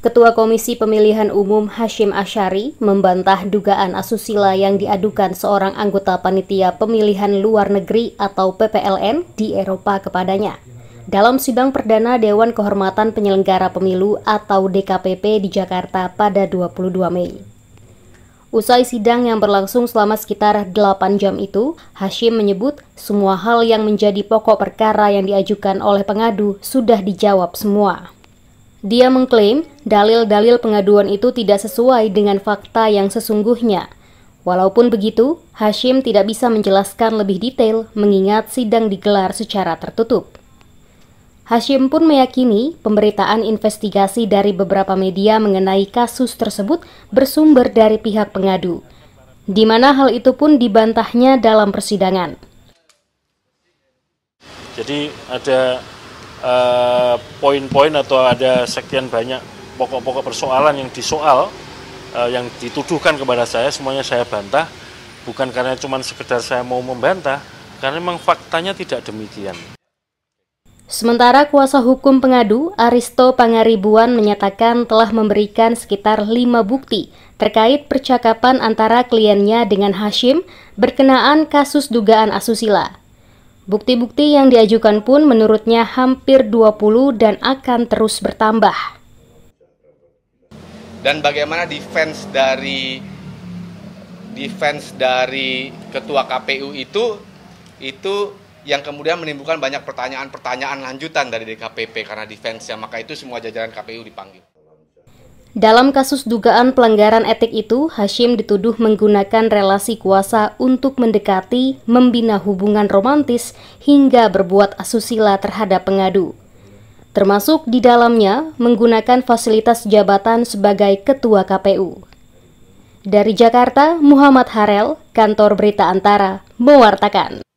Ketua Komisi Pemilihan Umum Hashim Ashari membantah dugaan asusila yang diadukan seorang anggota panitia pemilihan luar negeri atau PPLN di Eropa kepadanya. Dalam sidang perdana Dewan Kehormatan Penyelenggara Pemilu atau DKPP di Jakarta pada 22 Mei. Usai sidang yang berlangsung selama sekitar 8 jam itu, Hashim menyebut semua hal yang menjadi pokok perkara yang diajukan oleh pengadu sudah dijawab semua. Dia mengklaim dalil-dalil pengaduan itu tidak sesuai dengan fakta yang sesungguhnya. Walaupun begitu, Hashim tidak bisa menjelaskan lebih detail mengingat sidang digelar secara tertutup. Hashim pun meyakini pemberitaan investigasi dari beberapa media mengenai kasus tersebut bersumber dari pihak pengadu, di mana hal itu pun dibantahnya dalam persidangan. Jadi ada Eh, poin-poin atau ada sekian banyak pokok-pokok persoalan yang disoal uh, yang dituduhkan kepada saya semuanya saya bantah bukan karena cuma sekedar saya mau membantah karena memang faktanya tidak demikian. Sementara kuasa hukum pengadu, Aristo Pangaribuan menyatakan telah memberikan sekitar lima bukti terkait percakapan antara kliennya dengan Hashim berkenaan kasus dugaan asusila. Bukti-bukti yang diajukan pun menurutnya hampir 20 dan akan terus bertambah. Dan bagaimana defense dari defense dari ketua KPU itu itu yang kemudian menimbulkan banyak pertanyaan-pertanyaan lanjutan dari DKPP karena defense-nya maka itu semua jajaran KPU dipanggil. Dalam kasus dugaan pelanggaran etik itu, Hashim dituduh menggunakan relasi kuasa untuk mendekati, membina hubungan romantis, hingga berbuat asusila terhadap pengadu. Termasuk di dalamnya menggunakan fasilitas jabatan sebagai Ketua KPU. Dari Jakarta, Muhammad Harel, Kantor Berita Antara, mewartakan.